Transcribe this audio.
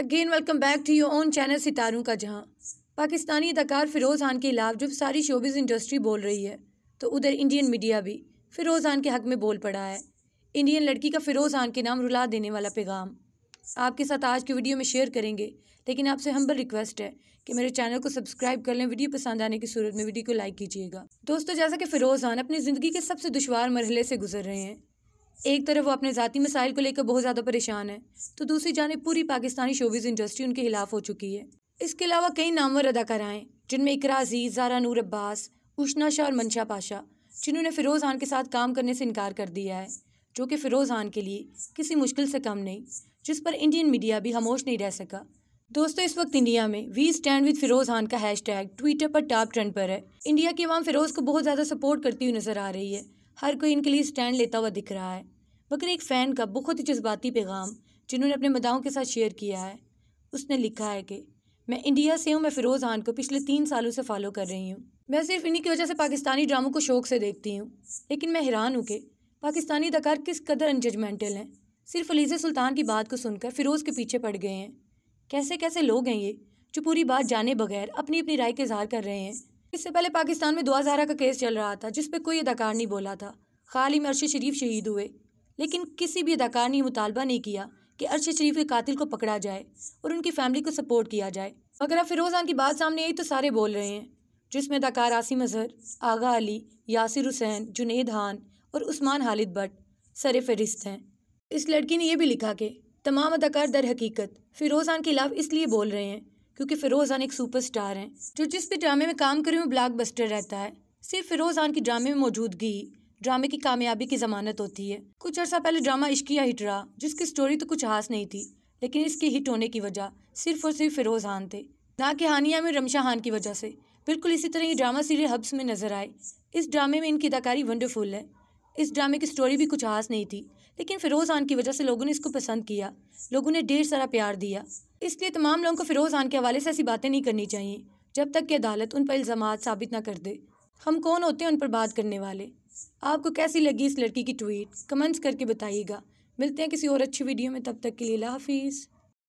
again welcome back to your own channel सितारों का जहां पाकिस्तानी अदाकार फ़िरोज़ खान के खिलाफ जब सारी शोबिज़ इंडस्ट्री बोल रही है तो उधर इंडियन मीडिया भी फ़िरोज़ खान के हक़ में बोल पड़ा है इंडियन लड़की का फ़िरोज़ खान के नाम रुला देने वाला पैगाम आपके साथ आज की वीडियो में शेयर करेंगे लेकिन आपसे हम्बल रिक्वेस्ट है कि मेरे चैनल को सब्सक्राइब कर लें वीडियो पसंद आने की सूरत में वीडियो को लाइक कीजिएगा दोस्तों जैसा कि फ़िरोज़ खान अपनी ज़िंदगी के सबसे दुशवार मरहले से गुजर रहे हैं एक तरफ वो अपने ज़ाती मसाइल को लेकर बहुत ज़्यादा परेशान है तो दूसरी जानब पूरी पाकिस्तानी शोबिज़ इंडस्ट्री उनके खिलाफ हो चुकी है इसके अलावा कई नामवर अदाकार आए जिनमें इकरा अजीज़ जारा नूर अब्बास उशना शाह और मंशा पाशा जिन्होंने फ़िरोज़ खान के साथ काम करने से इनकार कर दिया है जो कि फ़िरोज़ खान के लिए किसी मुश्किल से कम नहीं जिस पर इंडियन मीडिया भी खामोश नहीं रह सका दोस्तों इस वक्त इंडिया में we stand with Firoz Khan का हैशटैग ट्विटर पर टॉप ट्रेंड पर है इंडिया की आवाम फिरोज को बहुत ज़्यादा सपोर्ट करती हुई नजर आ रही है हर कोई इनके लिए स्टैंड लेता हुआ दिख रहा है मगर एक फ़ैन का बहुत ही जज्बाती पैगाम जिन्होंने अपने मदाओं के साथ शेयर किया है उसने लिखा है कि मैं इंडिया से हूँ मैं फ़िरोज़ खान को पिछले तीन सालों से फॉलो कर रही हूँ मैं सिर्फ इन्हीं की वजह से पाकिस्तानी ड्रामों को शौक से देखती हूँ लेकिन मैं हैरान हूँ कि पाकिस्तानी अदाकार किस कदर अनजजमेंटल हैं सिर्फ अलीज़ सुल्तान की बात को सुनकर फ़िरोज़ के पीछे पड़ गए हैं कैसे कैसे लोग हैं ये जो पूरी बात जाने बगैर अपनी अपनी राय का इजहार कर रहे हैं इससे पहले पाकिस्तान में दुआ जहरा का केस चल रहा था जिस पर कोई अदाकार नहीं बोला था खाली में अरशद शरीफ शहीद हुए लेकिन किसी भी अदाकार ने मुतालबा नहीं किया कि अरशद शरीफ के कातिल को पकड़ा जाए और उनकी फैमिली को सपोर्ट किया जाए मगर अब फिरोज खान की बात सामने आई तो सारे बोल रहे हैं जिसमें अदाकार आसिम अजहर आगा अली यासिर हुसैन जुनेद खान और उस्मान हालिद भट्ट सर फहरिस्त हैं इस लड़की ने यह भी लिखा कि तमाम अदाकार दर हकीकत फिरोज खान के खिलाफ इसलिए बोल रहे हैं क्योंकि फ़िरोज़ खान एक सुपरस्टार हैं जो जिस भी ड्रामे में काम करें वो बस्टर रहता है सिर्फ फ़िरोज़ खान की ड्रामे में मौजूदगी ड्रामे की कामयाबी की जमानत होती है कुछ अर्सा पहले ड्रामा इश्किया हिट रहा जिसकी स्टोरी तो कुछ हास नहीं थी लेकिन इसके हिट होने की वजह सिर्फ और सिर्फ फ़िरोज़ खान थे ना कि हानिया में रमशा खान की वजह से बिल्कुल इसी तरह ये ड्रामा सीरियल हब्स में नजर आए इस ड्रामे में इनकी अदाकारी वंडरफुल है इस ड्रामे की स्टोरी भी कुछ खास नहीं थी लेकिन फ़िरोज़ खान की वजह से लोगों ने इसको पसंद किया लोगों ने ढेर सारा प्यार दिया इसलिए तमाम लोगों को फ़िरोज़ खान के हवाले से ऐसी बातें नहीं करनी चाहिए जब तक कि अदालत उन पर इल्ज़ाम साबित ना कर दे हम कौन होते हैं उन पर बात करने वाले आपको कैसी लगी इस लड़की की ट्वीट कमेंट्स करके बताइएगा मिलते हैं किसी और अच्छी वीडियो में तब तक के लिए हाफिज़